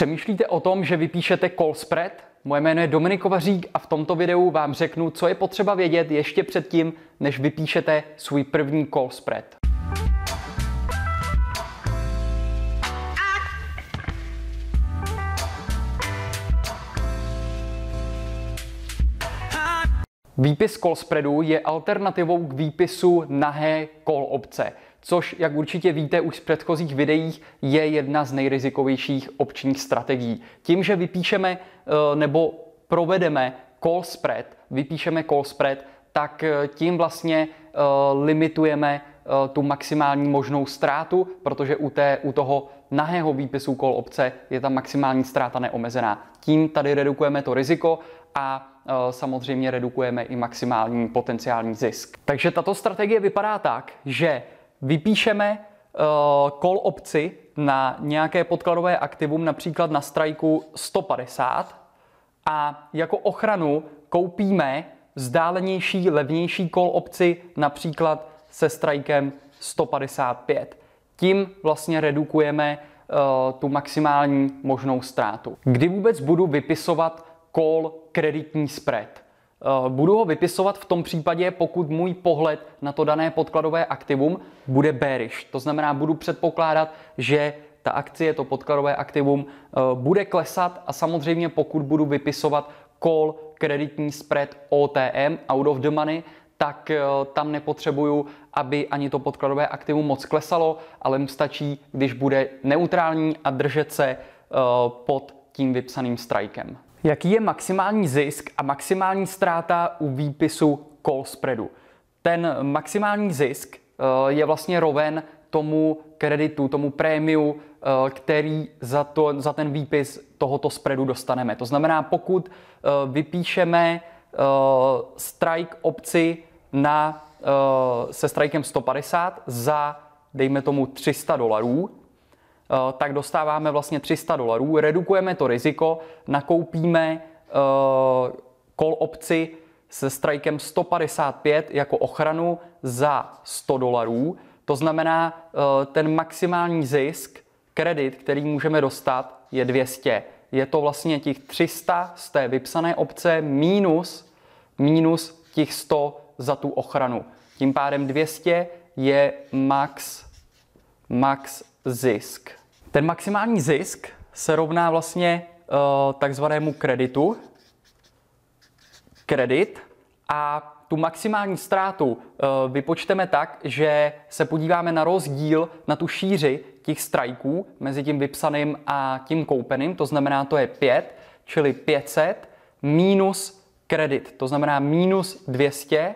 Přemýšlíte o tom, že vypíšete call spread? Moje jméno je Dominik Kovařík a v tomto videu vám řeknu, co je potřeba vědět ještě předtím, než vypíšete svůj první call spread. Výpis call spreadu je alternativou k výpisu nahé call opce což, jak určitě víte už z předchozích videí, je jedna z nejrizikovějších občních strategií. Tím, že vypíšeme eh, nebo provedeme call spread, vypíšeme call spread, tak eh, tím vlastně eh, limitujeme tu maximální možnou ztrátu, protože u, té, u toho nahého výpisu kol obce je ta maximální ztráta neomezená. Tím tady redukujeme to riziko a samozřejmě redukujeme i maximální potenciální zisk. Takže tato strategie vypadá tak, že vypíšeme uh, eh, opci na nějaké podkladové aktivum, například na strajku 150 a jako ochranu koupíme vzdálenější, levnější kol opci například se strajkem 155. Tím vlastně redukujeme uh, tu maximální možnou ztrátu. Kdy vůbec budu vypisovat kol kreditní spread? Eh, budu ho vypisovat v tom případě, pokud můj pohled na to dané podkladové aktivum bude bearish. To znamená, budu předpokládat, že ta akcie, to podkladové aktivum, eh, bude klesat a samozřejmě pokud budu vypisovat call kreditní spread OTM, out of the money, tak eh, tam nepotřebuju, aby ani to podkladové aktivum moc klesalo, ale stačí, když bude neutrální a držet se pod tím vypsaným strajkem. Jaký je maximální zisk a maximální ztráta u výpisu call spreadu? Ten maximální zisk eh, je vlastně roven tomu kreditu, tomu prémiu, eh, který za, to, za ten výpis tohoto spreadu dostaneme. To znamená, pokud eh, vypíšeme strike opci na, se strikem 150 za, dejme tomu, 300 dolarů, Eh, tak dostáváme vlastně 300 dolarů, redukujeme to riziko, nakoupíme eh, kol opci se strikem 155 jako ochranu za 100 dolarů. To znamená, eh, ten maximální zisk, kredit, který můžeme dostat, je 200. Je to vlastně těch 300 z té vypsané obce minus, minus těch 100 za tu ochranu. Tím pádem 200 je max, max zisk. Ten maximální zisk se rovná vlastně eh, takzvanému kreditu. Kredit a tu maximální ztrátu eh, vypočteme tak, že se podíváme na rozdíl na tu šíři těch strajků mezi tím vypsaným a tím koupeným, to znamená, to je 5, čili 500 minus kredit, to znamená minus 200,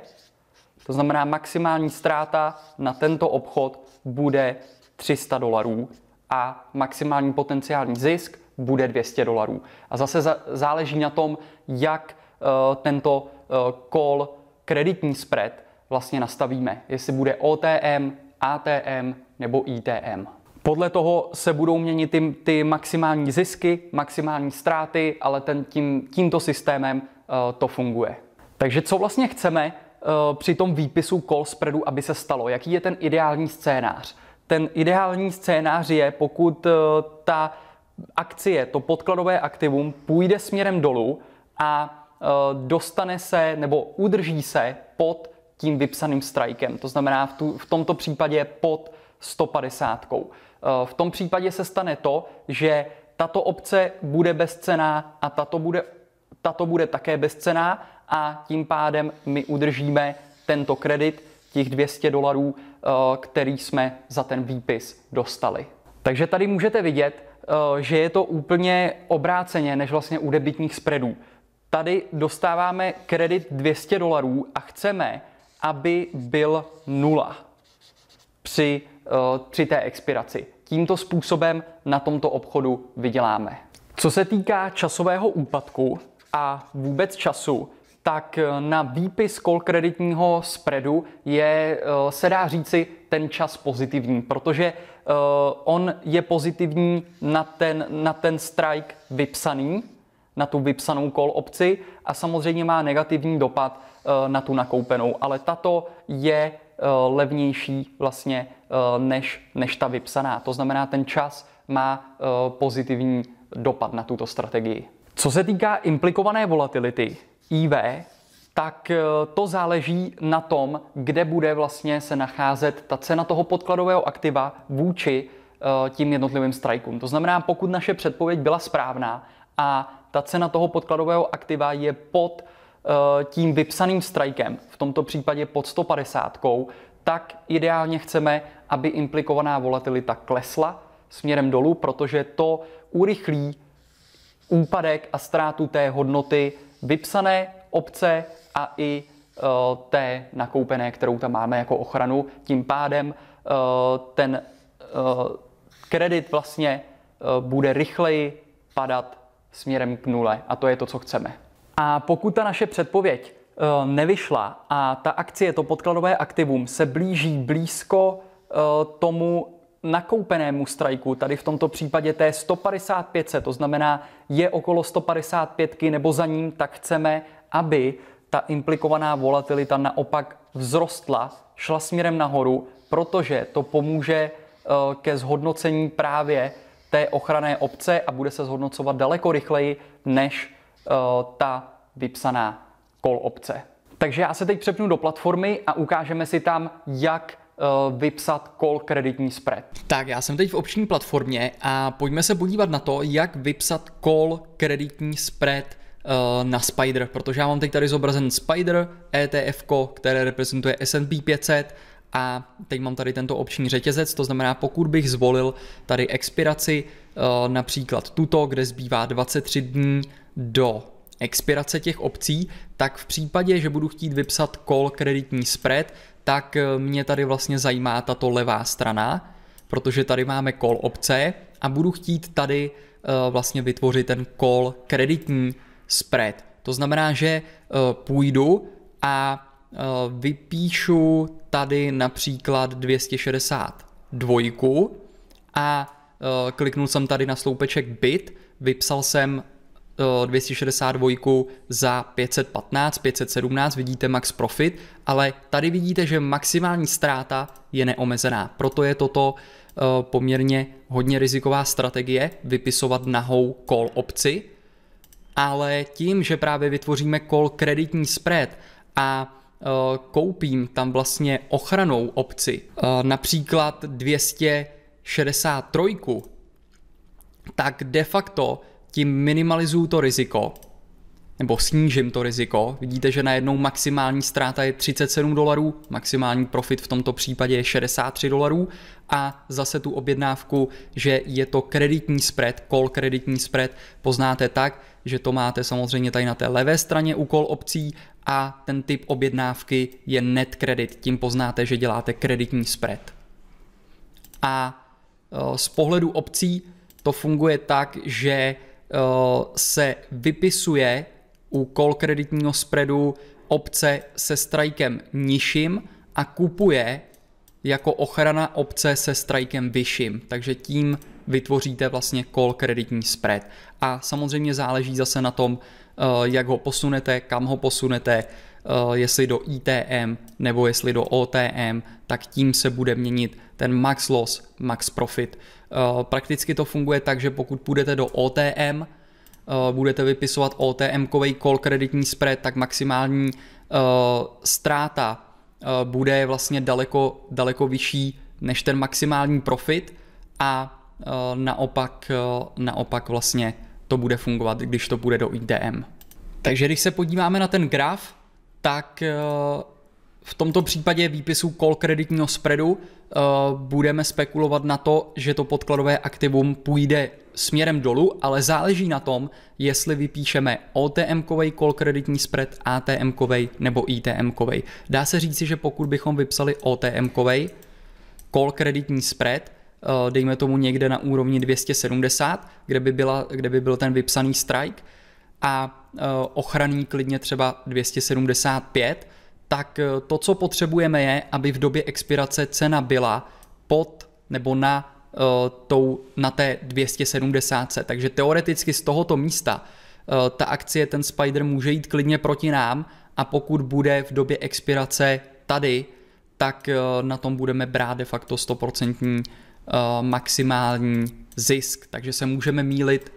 to znamená maximální ztráta na tento obchod bude 300 dolarů a maximální potenciální zisk bude 200 dolarů. A zase záleží na tom, jak eh, tento eh, call kreditní spread vlastně nastavíme. Jestli bude OTM, ATM nebo ITM. Podle toho se budou měnit ty, ty maximální zisky, maximální ztráty, ale ten, tím, tímto systémem uh, to funguje. Takže co vlastně chceme uh, při tom výpisu call spreadu, aby se stalo? Jaký je ten ideální scénář? ten ideální scénář je, pokud eh, ta akcie, to podkladové aktivum půjde směrem dolů a eh, dostane se nebo udrží se pod tím vypsaným strajkem, to znamená v, tu, v tomto případě pod 150. Eh, v tom případě se stane to, že tato obce bude bezcená a tato bude, tato bude také bezcená a tím pádem my udržíme tento kredit, těch 200 dolarů Eh, který jsme za ten výpis dostali. Takže tady můžete vidět, eh, že je to úplně obráceně než vlastně u debitních spreadů. Tady dostáváme kredit 200 dolarů a chceme, aby byl nula při, eh, při té expiraci. Tímto způsobem na tomto obchodu vyděláme. Co se týká časového úpadku a vůbec času, tak eh, na výpis kol kreditního spreadu je, eh, se dá říci, ten čas pozitivní, protože eh, on je pozitivní na ten, na ten strike vypsaný, na tu vypsanou kol opci a samozřejmě má negativní dopad na tu nakoupenou, ale tato je levnější vlastně než, než ta vypsaná. To znamená, ten čas má pozitivní dopad na tuto strategii. Co se týká implikované volatility, IV, tak eh, to záleží na tom, kde bude vlastně se nacházet ta cena toho podkladového aktiva vůči eh, tím jednotlivým strajkům. To znamená, pokud naše předpověď byla správná a ta cena toho podkladového aktiva je pod eh, tím vypsaným strajkem, v tomto případě pod 150, tak ideálně chceme, aby implikovaná volatilita klesla směrem dolů, protože to urychlí úpadek a ztrátu té hodnoty vypsané obce a i eh, té nakoupené, kterou tam máme jako ochranu. Tím pádem eh, ten eh, kredit vlastně bude rychleji padat směrem k nule a to je to, co chceme. A pokud ta naše předpověď nevyšla a ta akcie, to podkladové aktivum se blíží blízko tomu nakoupenému strajku, tady v tomto případě té 155, to znamená je okolo 155 nebo za ním, tak chceme, aby ta implikovaná volatilita naopak vzrostla, šla směrem nahoru, protože to pomůže eh, ke zhodnocení právě té ochranné obce a bude se zhodnocovat daleko rychleji než eh, ta vypsaná kol obce. Takže já se teď přepnu do platformy a ukážeme si tam, jak Eh, vypsat call kreditní spread. Tak já jsem teď v obční platformě a pojďme se podívat na to, jak vypsat call kreditní spread eh, na Spider, protože já mám teď tady zobrazen Spider, ETF, které reprezentuje S&P 500 a teď mám tady tento obční řetězec, to znamená pokud bych zvolil tady expiraci, eh, například tuto, kde zbývá 23 dní do expirace těch opcí, tak v případě, že budu chtít vypsat call kreditní spread, tak eh, mě tady vlastně zajímá tato levá strana, protože tady máme kol obce a budu chtít tady eh, vlastně vytvořit ten kol kreditní spread. To znamená, že eh, půjdu a vypíšu tady například 262 a kliknul jsem tady na sloupeček bit, vypsal jsem 262 eh, za 515, 517, vidíte max profit, ale tady vidíte, že maximální ztráta je neomezená. Proto je toto eh, poměrně hodně riziková strategie vypisovat nahou call opci, ale tím, že právě vytvoříme call kreditní spread a eh, koupím tam vlastně ochranou opci, například 263, tak de facto tím minimalizuju to riziko, nebo snížím to riziko. Vidíte, že najednou maximální ztráta je 37 dolarů, maximální profit v tomto případě je 63 dolarů a zase tu objednávku, že je to kreditní spread, call kreditní spread, poznáte tak, že to máte samozřejmě tady na té levé straně u call opcí a ten typ objednávky je net credit, tím poznáte, že děláte kreditní spread. A eh, z pohledu opcí to funguje tak, že Eh, se vypisuje u kol kreditního spreadu obce se strajkem nižším a kupuje jako ochrana obce se strajkem vyšším. Takže tím vytvoříte vlastně call kreditní spread. A samozřejmě záleží zase na tom, eh, jak ho posunete, kam ho posunete, eh, jestli do ITM nebo jestli do OTM, tak tím se bude měnit ten max loss, max profit Eh, prakticky to funguje tak, že pokud půjdete do OTM, eh, budete vypisovat OTM-kový call kreditní spread, tak maximální eh, ztráta bude vlastně daleko, daleko vyšší než ten maximální profit a naopak, naopak vlastně to bude fungovat, když to bude do IDM. Takže když se podíváme na ten graf, tak v tomto případě výpisu call kreditního spreadu eh, budeme spekulovat na to, že to podkladové aktivum půjde směrem dolů, ale záleží na tom, jestli vypíšeme otm kovej call kreditní spread, atm kovej nebo itm kovej Dá se říci, že pokud bychom vypsali otm kovej call kreditní spread, eh, dejme tomu někde na úrovni 270, kde by, byla, kde by byl ten vypsaný strike a eh, ochranný klidně třeba 275, tak eh, to, co potřebujeme, je, aby v době expirace cena byla pod nebo na, uh, tou, na té 270. Takže teoreticky z tohoto místa uh, ta akcie, ten Spider může jít klidně proti nám a pokud bude v době expirace tady, tak uh, na tom budeme brát de facto 100% maximální zisk. Takže se můžeme mílit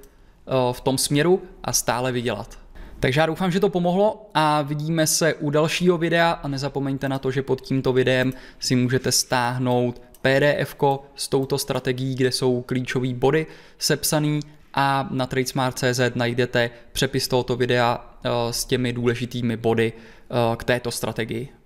v tom směru a stále vydělat. Takže já doufám, že to pomohlo a vidíme se u dalšího videa a nezapomeňte na to, že pod tímto videem si můžete stáhnout PDF s touto strategií, kde jsou klíčové body sepsaný a na tradesmart.cz najdete přepis tohoto videa eh, s těmi důležitými body eh, k této strategii.